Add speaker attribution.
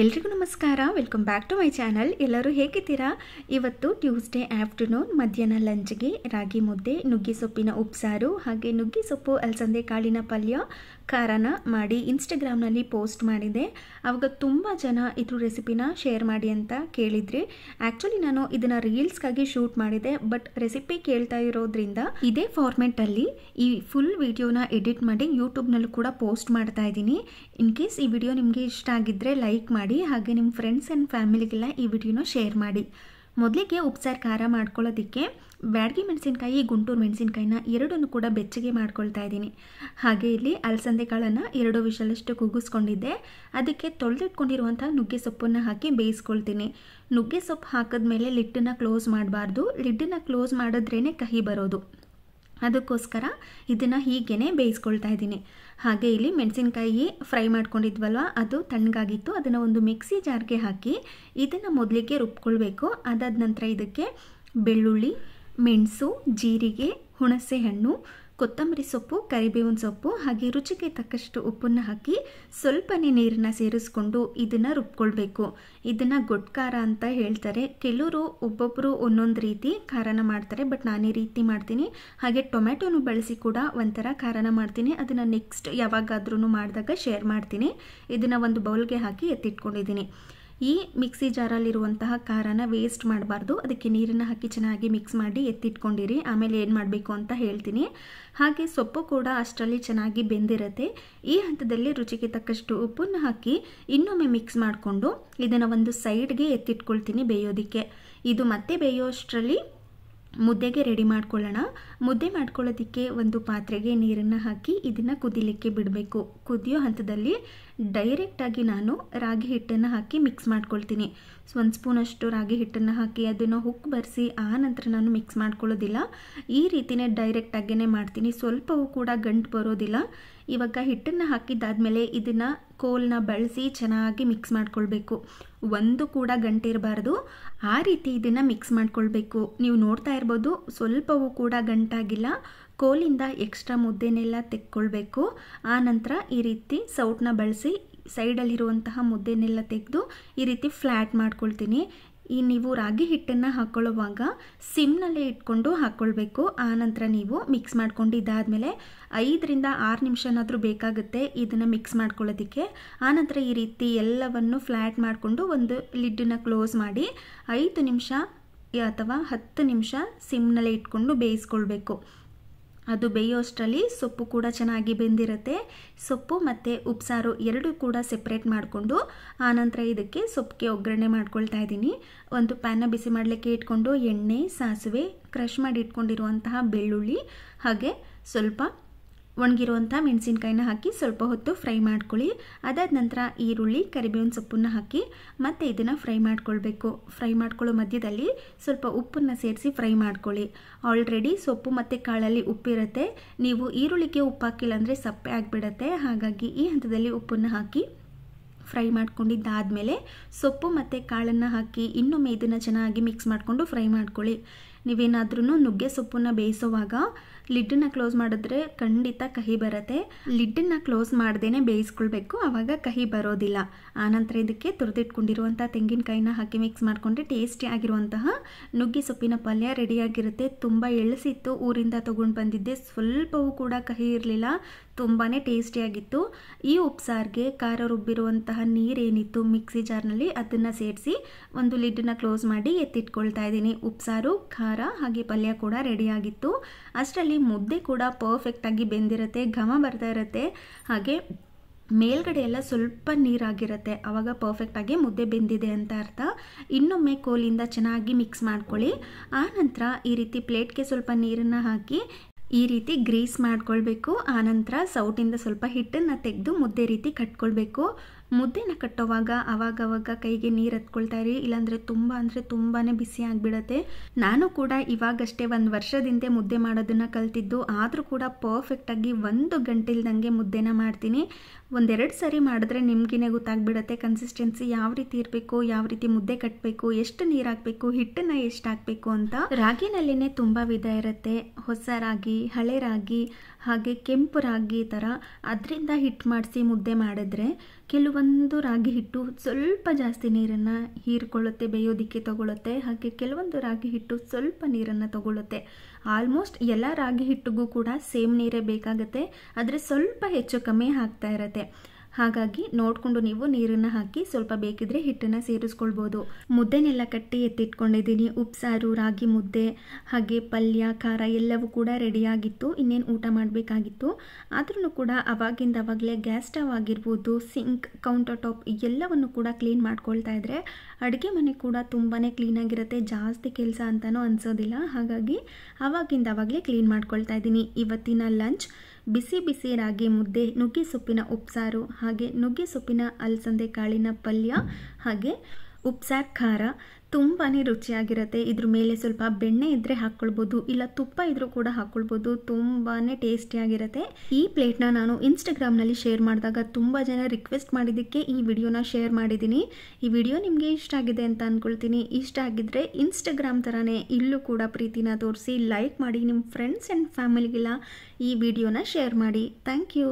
Speaker 1: ಎಲ್ರಿಗೂ ನಮಸ್ಕಾರ welcome back to my channel ಎಲ್ಲರೂ ಹೇಗಿದ್ದೀರಾ ಇವತ್ತು ಟ್ಯೂಸ್ಡೇ ಆಫ್ಟರ್ನೂನ್ ಮಧ್ಯಾಹ್ನ ಲಂಚ್ಗೆ ರಾಗಿ ಮುದ್ದೆ ನುಗ್ಗಿ ಸೊಪ್ಪಿನ ಉಪ್ಸಾರು ಹಾಗೆ ನುಗ್ಗಿ ಸೊಪ್ಪು ಅಲಸಂದೆ ಕಾಳಿನ ಪಲ್ಯ ಖಾರನ ಮಾಡಿ ಇನ್ಸ್ಟಾಗ್ರಾಮ್ನಲ್ಲಿ ಪೋಸ್ಟ್ ಮಾಡಿದೆ ಆವಾಗ ತುಂಬ ಜನ ಇದ್ರ ರೆಸಿಪಿನ ಶೇರ್ ಮಾಡಿ ಅಂತ ಕೇಳಿದ್ರಿ ಆ್ಯಕ್ಚುಲಿ ನಾನು ಇದನ್ನು ರೀಲ್ಸ್ಗಾಗಿ ಶೂಟ್ ಮಾಡಿದೆ ಬಟ್ ರೆಸಿಪಿ ಕೇಳ್ತಾ ಇರೋದ್ರಿಂದ ಇದೇ ಫಾರ್ಮೆಟಲ್ಲಿ ಈ ಫುಲ್ ವಿಡಿಯೋನ ಎಡಿಟ್ ಮಾಡಿ ಯೂಟ್ಯೂಬ್ನಲ್ಲೂ ಕೂಡ ಪೋಸ್ಟ್ ಮಾಡ್ತಾ ಇದ್ದೀನಿ ಇನ್ ಕೇಸ್ ಈ ವಿಡಿಯೋ ನಿಮಗೆ ಇಷ್ಟ ಆಗಿದ್ದರೆ ಲೈಕ್ ಮಾಡಿ ಹಾಗೆ ನಿಮ್ಮ ಫ್ರೆಂಡ್ಸ್ ಆ್ಯಂಡ್ ಫ್ಯಾಮಿಲಿಗೆಲ್ಲ ಈ ವಿಡಿಯೋನ ಶೇರ್ ಮಾಡಿ ಮೊದಲಿಗೆ ಉಪ್ಸಾರು ಖಾರ ಮಾಡ್ಕೊಳ್ಳೋದಕ್ಕೆ ಬ್ಯಾಡಗಿ ಮೆಣಸಿನ್ಕಾಯಿ ಗುಂಟೂರು ಮೆಣಸಿನ್ಕಾಯಿನ ಎರಡನ್ನು ಕೂಡ ಬೆಚ್ಚಗೆ ಮಾಡ್ಕೊಳ್ತಾ ಇದ್ದೀನಿ ಹಾಗೆ ಇಲ್ಲಿ ಅಲಸಂದೆ ಕಾಳನ್ನು ಎರಡು ವಿಷಲಷ್ಟು ಕೂಗಿಸ್ಕೊಂಡಿದ್ದೆ ಅದಕ್ಕೆ ತೊಳೆದಿಟ್ಕೊಂಡಿರುವಂಥ ನುಗ್ಗೆ ಸೊಪ್ಪನ್ನು ಹಾಕಿ ಬೇಯಿಸ್ಕೊಳ್ತೀನಿ ನುಗ್ಗೆ ಸೊಪ್ಪು ಹಾಕಿದ್ಮೇಲೆ ಲಿಡ್ಡನ್ನು ಕ್ಲೋಸ್ ಮಾಡಬಾರ್ದು ಲಿಡ್ಡನ್ನು ಕ್ಲೋಸ್ ಮಾಡಿದ್ರೇ ಕಹಿ ಬರೋದು ಅದಕ್ಕೋಸ್ಕರ ಇದನ್ನು ಹೀಗೇ ಬೇಯಿಸ್ಕೊಳ್ತಾ ಇದ್ದೀನಿ ಹಾಗೆ ಇಲ್ಲಿ ಮೆಣಸಿನ್ಕಾಯಿ ಫ್ರೈ ಮಾಡ್ಕೊಂಡಿದ್ವಲ್ವ ಅದು ತಣ್ಣಗಾಗಿತ್ತು ಅದನ್ನು ಒಂದು ಮಿಕ್ಸಿ ಜಾರ್ಗೆ ಹಾಕಿ ಇದನ್ನು ಮೊದಲಿಗೆ ರುಬ್ಕೊಳ್ಬೇಕು ಅದಾದ ನಂತರ ಇದಕ್ಕೆ ಬೆಳ್ಳುಳ್ಳಿ ಮೆಣಸು ಜೀರಿಗೆ ಹುಣಸೆ ಹಣ್ಣು ಕೊತ್ತಂಬರಿ ಸೊಪ್ಪು ಕರಿಬೇವಿನ ಸೊಪ್ಪು ಹಾಗೆ ರುಚಿಗೆ ತಕ್ಕಷ್ಟು ಉಪ್ಪನ್ನು ಹಾಕಿ ಸ್ವಲ್ಪನೇ ನೀರನ್ನ ಸೇರಿಸ್ಕೊಂಡು ಇದನ್ನು ರುಬ್ಕೊಳ್ಬೇಕು ಇದನ್ನು ಗೊಟ್ಕಾರ ಖಾರ ಅಂತ ಹೇಳ್ತಾರೆ ಕೆಲವರು ಒಬ್ಬೊಬ್ಬರು ಒಂದೊಂದು ರೀತಿ ಖಾರನ ಮಾಡ್ತಾರೆ ಬಟ್ ನಾನು ಈ ರೀತಿ ಮಾಡ್ತೀನಿ ಹಾಗೆ ಟೊಮೆಟೊನು ಬಳಸಿ ಕೂಡ ಒಂಥರ ಖಾರನ ಮಾಡ್ತೀನಿ ಅದನ್ನು ನೆಕ್ಸ್ಟ್ ಯಾವಾಗಾದ್ರೂ ಮಾಡಿದಾಗ ಶೇರ್ ಮಾಡ್ತೀನಿ ಇದನ್ನು ಒಂದು ಬೌಲ್ಗೆ ಹಾಕಿ ಎತ್ತಿಟ್ಕೊಂಡಿದ್ದೀನಿ ಈ ಮಿಕ್ಸಿ ಜಾರಲ್ಲಿರುವಂತಹ ಖಾರನ ವೇಸ್ಟ್ ಮಾಡಬಾರ್ದು ಅದಕ್ಕೆ ನೀರನ್ನು ಹಾಕಿ ಚೆನ್ನಾಗಿ ಮಿಕ್ಸ್ ಮಾಡಿ ಎತ್ತಿಟ್ಕೊಂಡಿರಿ ಆಮೇಲೆ ಏನು ಮಾಡಬೇಕು ಅಂತ ಹೇಳ್ತೀನಿ ಹಾಗೆ ಸೊಪ್ಪು ಕೂಡ ಅಷ್ಟರಲ್ಲಿ ಚೆನ್ನಾಗಿ ಬೆಂದಿರುತ್ತೆ ಈ ಹಂತದಲ್ಲಿ ರುಚಿಗೆ ತಕ್ಕಷ್ಟು ಉಪ್ಪನ್ನು ಹಾಕಿ ಇನ್ನೊಮ್ಮೆ ಮಿಕ್ಸ್ ಮಾಡಿಕೊಂಡು ಇದನ್ನು ಒಂದು ಸೈಡ್ಗೆ ಎತ್ತಿಟ್ಕೊಳ್ತೀನಿ ಬೇಯೋದಕ್ಕೆ ಇದು ಮತ್ತೆ ಬೇಯೋಷ್ಟರಲ್ಲಿ ಮುದ್ದೆಗೆ ರೆಡಿ ಮಾಡ್ಕೊಳ್ಳೋಣ ಮುದ್ದೆ ಮಾಡ್ಕೊಳ್ಳೋದಕ್ಕೆ ಒಂದು ಪಾತ್ರೆಗೆ ನೀರನ್ನು ಹಾಕಿ ಇದನ್ನು ಕುದಿಲಿಕ್ಕೆ ಬಿಡಬೇಕು ಕುದಿಯೋ ಹಂತದಲ್ಲಿ ಡೈರೆಕ್ಟಾಗಿ ನಾನು ರಾಗಿ ಹಿಟ್ಟನ್ನು ಹಾಕಿ ಮಿಕ್ಸ್ ಮಾಡ್ಕೊಳ್ತೀನಿ ಸೊ ಒಂದು ಸ್ಪೂನ್ ಅಷ್ಟು ರಾಗಿ ಹಿಟ್ಟನ್ನು ಹಾಕಿ ಅದನ್ನು ಹುಕ್ ಬರೆಸಿ ಆ ನಂತರ ನಾನು ಮಿಕ್ಸ್ ಮಾಡ್ಕೊಳ್ಳೋದಿಲ್ಲ ಈ ರೀತಿಯೇ ಡೈರೆಕ್ಟಾಗೇ ಮಾಡ್ತೀನಿ ಸ್ವಲ್ಪವೂ ಕೂಡ ಗಂಟು ಬರೋದಿಲ್ಲ ಇವಾಗ ಹಿಟ್ಟನ್ನು ಹಾಕಿದ್ದಾದಮೇಲೆ ಇದನ್ನು ಕೋಲನ್ನ ಬಳಸಿ ಚೆನ್ನಾಗಿ ಮಿಕ್ಸ್ ಮಾಡ್ಕೊಳ್ಬೇಕು ಒಂದು ಕೂಡ ಗಂಟಿರಬಾರ್ದು ಆ ರೀತಿ ಇದನ್ನು ಮಿಕ್ಸ್ ಮಾಡ್ಕೊಳ್ಬೇಕು ನೀವು ನೋಡ್ತಾ ಇರ್ಬೋದು ಸ್ವಲ್ಪವೂ ಕೂಡ ಗಂಟಾಗಿಲ್ಲ ಕೋಲಿಂದ ಎಕ್ಸ್ಟ್ರಾ ಮುದ್ದೆನೆಲ್ಲ ತೆಕ್ಕೊಳ್ಬೇಕು ಆ ನಂತರ ಈ ರೀತಿ ಸೌಟನ್ನ ಬಳಸಿ ಸೈಡಲ್ಲಿರುವಂತಹ ಮುದ್ದೆನೆಲ್ಲ ತೆಗೆದು ಈ ರೀತಿ ಫ್ಲ್ಯಾಟ್ ಮಾಡ್ಕೊಳ್ತೀನಿ ಈ ನೀವು ರಾಗಿ ಹಿಟ್ಟನ್ನು ಹಾಕ್ಕೊಳ್ಳುವಾಗ ಸಿಮ್ನಲ್ಲೇ ಇಟ್ಕೊಂಡು ಹಾಕ್ಕೊಳ್ಬೇಕು ಆನಂತರ ನೀವು ಮಿಕ್ಸ್ ಮಾಡ್ಕೊಂಡು ಇದಾದಮೇಲೆ ಐದರಿಂದ ಆರು ನಿಮಿಷನಾದರೂ ಬೇಕಾಗುತ್ತೆ ಇದನ್ನು ಮಿಕ್ಸ್ ಮಾಡ್ಕೊಳ್ಳೋದಕ್ಕೆ ಆನಂತರ ಈ ರೀತಿ ಎಲ್ಲವನ್ನು ಫ್ಲ್ಯಾಟ್ ಮಾಡಿಕೊಂಡು ಒಂದು ಲಿಡ್ಡನ್ನು ಕ್ಲೋಸ್ ಮಾಡಿ ಐದು ನಿಮಿಷ ಅಥವಾ ಹತ್ತು ನಿಮಿಷ ಸಿಮ್ನಲ್ಲೇ ಇಟ್ಕೊಂಡು ಬೇಯಿಸ್ಕೊಳ್ಬೇಕು ಅದು ಬೇಯೋಷ್ಟರಲ್ಲಿ ಸೊಪ್ಪು ಕೂಡ ಚೆನ್ನಾಗಿ ಬೆಂದಿರುತ್ತೆ ಸೊಪ್ಪು ಮತ್ತು ಉಪ್ಸಾರು ಎರಡೂ ಕೂಡ ಸೆಪ್ರೇಟ್ ಮಾಡಿಕೊಂಡು ಆನಂತರ ಇದಕ್ಕೆ ಸೊಪ್ಪಿಗೆ ಒಗ್ಗರಣೆ ಮಾಡ್ಕೊಳ್ತಾ ಇದ್ದೀನಿ ಒಂದು ಪ್ಯಾನ್ನ ಬಿಸಿ ಮಾಡಲಿಕ್ಕೆ ಇಟ್ಕೊಂಡು ಎಣ್ಣೆ ಸಾಸಿವೆ ಕ್ರಷ್ ಮಾಡಿ ಇಟ್ಕೊಂಡಿರುವಂತಹ ಬೆಳ್ಳುಳ್ಳಿ ಹಾಗೆ ಸ್ವಲ್ಪ ಒಣಗಿರುವಂಥ ಮೆಣಸಿನ್ಕಾಯಿನ ಹಾಕಿ ಸ್ವಲ್ಪ ಹೊತ್ತು ಫ್ರೈ ಮಾಡ್ಕೊಳ್ಳಿ ಅದಾದ ನಂತರ ಈರುಳ್ಳಿ ಕರಿಬೇವಿನ ಸೊಪ್ಪನ್ನು ಹಾಕಿ ಮತ್ತೆ ಇದನ್ನು ಫ್ರೈ ಮಾಡ್ಕೊಳ್ಬೇಕು ಫ್ರೈ ಮಾಡ್ಕೊಳ್ಳೋ ಮಧ್ಯದಲ್ಲಿ ಸ್ವಲ್ಪ ಉಪ್ಪನ್ನು ಸೇರಿಸಿ ಫ್ರೈ ಮಾಡ್ಕೊಳ್ಳಿ ಆಲ್ರೆಡಿ ಸೊಪ್ಪು ಮತ್ತು ಕಾಳಲ್ಲಿ ಉಪ್ಪಿರುತ್ತೆ ನೀವು ಈರುಳ್ಳಿಗೆ ಉಪ್ಪು ಹಾಕಿಲ್ಲ ಅಂದರೆ ಸಪ್ಪೆ ಆಗಿಬಿಡತ್ತೆ ಹಾಗಾಗಿ ಈ ಹಂತದಲ್ಲಿ ಉಪ್ಪನ್ನು ಹಾಕಿ ಫ್ರೈ ಮಾಡ್ಕೊಂಡಿದ್ದಾದಮೇಲೆ ಸೊಪ್ಪು ಮತ್ತು ಕಾಳನ್ನು ಹಾಕಿ ಇನ್ನೊಮ್ಮೆ ಇದನ್ನು ಚೆನ್ನಾಗಿ ಮಿಕ್ಸ್ ಮಾಡಿಕೊಂಡು ಫ್ರೈ ಮಾಡ್ಕೊಳ್ಳಿ ನೀವೇನಾದ್ರೂ ನುಗ್ಗೆ ಸೊಪ್ಪನ್ನು ಬೇಯಿಸುವಾಗ ಲಿಡ್ಡನ್ನ ಕ್ಲೋಸ್ ಮಾಡಿದ್ರೆ ಖಂಡಿತ ಕಹಿ ಬರುತ್ತೆ ಲಿಡ್ಡನ್ನು ಕ್ಲೋಸ್ ಮಾಡ್ದೇನೆ ಬೇಯಿಸ್ಕೊಳ್ಬೇಕು ಆವಾಗ ಕಹಿ ಬರೋದಿಲ್ಲ ಆನಂತರ ಇದಕ್ಕೆ ತುರಿದಿಟ್ಕೊಂಡಿರುವಂಥ ತೆಂಗಿನಕಾಯಿನ ಹಾಕಿ ಮಿಕ್ಸ್ ಮಾಡ್ಕೊಂಡ್ರೆ ಟೇಸ್ಟಿ ಆಗಿರುವಂತಹ ನುಗ್ಗೆ ಸೊಪ್ಪಿನ ಪಲ್ಯ ರೆಡಿಯಾಗಿರುತ್ತೆ ತುಂಬ ಎಳಸಿತ್ತು ಊರಿಂದ ತಗೊಂಡು ಬಂದಿದ್ದೆ ಸ್ವಲ್ಪವೂ ಕೂಡ ಕಹಿ ಇರಲಿಲ್ಲ ತುಂಬಾ ಟೇಸ್ಟಿಯಾಗಿತ್ತು ಈ ಉಪ್ಸಾರಿಗೆ ಖಾರ ರುಬ್ಬಿರುವಂತಹ ನೀರೇನಿತ್ತು ಮಿಕ್ಸಿ ಜಾರ್ನಲ್ಲಿ ಅದನ್ನು ಸೇರಿಸಿ ಒಂದು ಲಿಡ್ಡನ್ನು ಕ್ಲೋಸ್ ಮಾಡಿ ಎತ್ತಿಟ್ಕೊಳ್ತಾ ಇದ್ದೀನಿ ಉಪ್ಸಾರು ಖಾರ ಸಾಂಬಾರ ಹಾಗೆ ಪಲ್ಯ ಕೂಡ ರೆಡಿಯಾಗಿತ್ತು ಅಷ್ಟರಲ್ಲಿ ಮುದ್ದೆ ಕೂಡ ಪರ್ಫೆಕ್ಟಾಗಿ ಬೆಂದಿರುತ್ತೆ ಘಮ ಬರ್ತಾ ಇರುತ್ತೆ ಹಾಗೆ ಮೇಲ್ಗಡೆ ಎಲ್ಲ ಸ್ವಲ್ಪ ನೀರಾಗಿರುತ್ತೆ ಆವಾಗ ಪರ್ಫೆಕ್ಟಾಗಿ ಮುದ್ದೆ ಬೆಂದಿದೆ ಅಂತ ಅರ್ಥ ಇನ್ನೊಮ್ಮೆ ಕೋಲಿಂದ ಚೆನ್ನಾಗಿ ಮಿಕ್ಸ್ ಮಾಡ್ಕೊಳ್ಳಿ ಆ ನಂತರ ಈ ರೀತಿ ಪ್ಲೇಟ್ಗೆ ಸ್ವಲ್ಪ ನೀರನ್ನು ಹಾಕಿ ಈ ರೀತಿ ಗ್ರೀಸ್ ಮಾಡ್ಕೊಳ್ಬೇಕು ಆನಂತರ ಸೌಟಿಂದ ಸ್ವಲ್ಪ ಹಿಟ್ಟನ್ನು ತೆಗೆದು ಮುದ್ದೆ ರೀತಿ ಕಟ್ಕೊಳ್ಬೇಕು ಮುದ್ದೆನ ಕಟ್ಟೋವಾಗ ಅವಾಗವಾಗ ಕೈಗೆ ನೀರು ಹತ್ಕೊಳ್ತಾ ಇರಿ ಇಲ್ಲಾಂದರೆ ತುಂಬ ಅಂದರೆ ತುಂಬಾ ಬಿಸಿ ಆಗಿಬಿಡತ್ತೆ ನಾನು ಕೂಡ ಇವಾಗಷ್ಟೇ ಒಂದು ವರ್ಷದಿಂದ ಮುದ್ದೆ ಮಾಡೋದನ್ನು ಕಲ್ತಿದ್ದು ಆದರೂ ಕೂಡ ಪರ್ಫೆಕ್ಟಾಗಿ ಒಂದು ಗಂಟೆಲ್ದಂಗೆ ಮುದ್ದೆನ ಮಾಡ್ತೀನಿ ಒಂದೆರಡು ಸರಿ ಮಾಡಿದ್ರೆ ನಿಮ್ಗೆ ಗೊತ್ತಾಗ್ಬಿಡತ್ತೆ ಕನ್ಸಿಸ್ಟೆನ್ಸಿ ಯಾವ ರೀತಿ ಇರಬೇಕು ಯಾವ ರೀತಿ ಮುದ್ದೆ ಕಟ್ಟಬೇಕು ಎಷ್ಟು ನೀರು ಹಾಕಬೇಕು ಹಿಟ್ಟನ್ನು ಎಷ್ಟು ಹಾಕಬೇಕು ಅಂತ ರಾಗಿನಲ್ಲಿನೇ ತುಂಬ ವಿಧ ಇರುತ್ತೆ ಹೊಸ ರಾಗಿ ಹಳೆ ರಾಗಿ ಹಾಗೆ ಕೆಂಪು ರಾಗಿ ಥರ ಅದರಿಂದ ಹಿಟ್ಟು ಮಾಡಿಸಿ ಮುದ್ದೆ ಮಾಡಿದ್ರೆ ಕೆಲವೊಂದು ರಾಗಿ ಹಿಟ್ಟು ಸ್ವಲ್ಪ ಜಾಸ್ತಿ ನೀರನ್ನು ಹೀರ್ಕೊಳ್ಳುತ್ತೆ ಬೇಯೋದಿಕ್ಕೆ ತಗೊಳ್ಳುತ್ತೆ ಹಾಗೆ ಕೆಲವೊಂದು ರಾಗಿ ಹಿಟ್ಟು ಸ್ವಲ್ಪ ನೀರನ್ನು ತಗೊಳ್ಳುತ್ತೆ ಆಲ್ಮೋಸ್ಟ್ ಎಲ್ಲ ರಾಗಿ ಹಿಟ್ಟಿಗೂ ಕೂಡ ಸೇಮ್ ನೀರೇ ಬೇಕಾಗುತ್ತೆ ಆದರೆ ಸ್ವಲ್ಪ ಹೆಚ್ಚು ಕಮ್ಮಿ ಆಗ್ತಾ ಇರುತ್ತೆ ಹಾಗಾಗಿ ನೋಡಿಕೊಂಡು ನೀವು ನೀರನ್ನು ಹಾಕಿ ಸ್ವಲ್ಪ ಬೇಕಿದ್ರೆ ಹಿಟ್ಟನ್ನು ಸೇರಿಸ್ಕೊಳ್ಬೋದು ಮುದ್ದೆನೆಲ್ಲ ಕಟ್ಟಿ ಎತ್ತಿಟ್ಕೊಂಡಿದ್ದೀನಿ ಉಪ್ಸಾರು ರಾಗಿ ಮುದ್ದೆ ಹಾಗೆ ಪಲ್ಯ ಖಾರ ಎಲ್ಲವೂ ಕೂಡ ರೆಡಿಯಾಗಿತ್ತು ಇನ್ನೇನು ಊಟ ಮಾಡಬೇಕಾಗಿತ್ತು ಆದ್ರೂ ಕೂಡ ಅವಾಗಿಂದ ಅವಾಗಲೇ ಗ್ಯಾಸ್ ಸ್ಟವ್ ಆಗಿರ್ಬೋದು ಸಿಂಕ್ ಕೌಂಟರ್ ಟಾಪ್ ಎಲ್ಲವನ್ನು ಕೂಡ ಕ್ಲೀನ್ ಮಾಡ್ಕೊಳ್ತಾ ಇದ್ರೆ ಅಡುಗೆ ಮನೆ ಕೂಡ ತುಂಬಾ ಕ್ಲೀನಾಗಿರುತ್ತೆ ಜಾಸ್ತಿ ಕೆಲಸ ಅಂತಲೂ ಅನಿಸೋದಿಲ್ಲ ಹಾಗಾಗಿ ಅವಾಗಿಂದ ಅವಾಗಲೇ ಕ್ಲೀನ್ ಮಾಡ್ಕೊಳ್ತಾ ಇದ್ದೀನಿ ಇವತ್ತಿನ ಲಂಚ್ ಬಿಸಿ ಬಿಸಿ ರಾಗಿ ಮುದ್ದೆ ನುಗ್ಗೆ ಸೊಪ್ಪಿನ ಉಪ್ಸಾರು ಹಾಗೆ ನುಗ್ಗೆ ಸೊಪ್ಪಿನ ಅಲಸಂದೆ ಕಾಳಿನ ಪಲ್ಯ ಹಾಗೆ ಉಪ್ಸಾರು ಖಾರ ತುಂಬಾ ರುಚಿಯಾಗಿರುತ್ತೆ ಇದ್ರ ಮೇಲೆ ಸ್ವಲ್ಪ ಬೆಣ್ಣೆ ಇದ್ರೆ ಹಾಕ್ಕೊಳ್ಬೋದು ಇಲ್ಲ ತುಪ್ಪ ಇದ್ರೂ ಕೂಡ ಹಾಕ್ಕೊಳ್ಬೋದು ತುಂಬಾ ಟೇಸ್ಟಿಯಾಗಿರುತ್ತೆ ಈ ಪ್ಲೇಟ್ನ ನಾನು ಇನ್ಸ್ಟಾಗ್ರಾಮ್ನಲ್ಲಿ ಶೇರ್ ಮಾಡಿದಾಗ ತುಂಬ ಜನ ರಿಕ್ವೆಸ್ಟ್ ಮಾಡಿದ್ದಕ್ಕೆ ಈ ವಿಡಿಯೋನ ಶೇರ್ ಮಾಡಿದ್ದೀನಿ ಈ ವಿಡಿಯೋ ನಿಮಗೆ ಇಷ್ಟ ಆಗಿದೆ ಅಂತ ಅಂದ್ಕೊಳ್ತೀನಿ ಇಷ್ಟ ಆಗಿದ್ದರೆ ಇನ್ಸ್ಟಾಗ್ರಾಮ್ ಥರನೇ ಇಲ್ಲೂ ಕೂಡ ಪ್ರೀತಿನ ತೋರಿಸಿ ಲೈಕ್ ಮಾಡಿ ನಿಮ್ಮ ಫ್ರೆಂಡ್ಸ್ ಆ್ಯಂಡ್ ಫ್ಯಾಮಿಲಿಗೆಲ್ಲ ಈ ವಿಡಿಯೋನ ಶೇರ್ ಮಾಡಿ ಥ್ಯಾಂಕ್ ಯು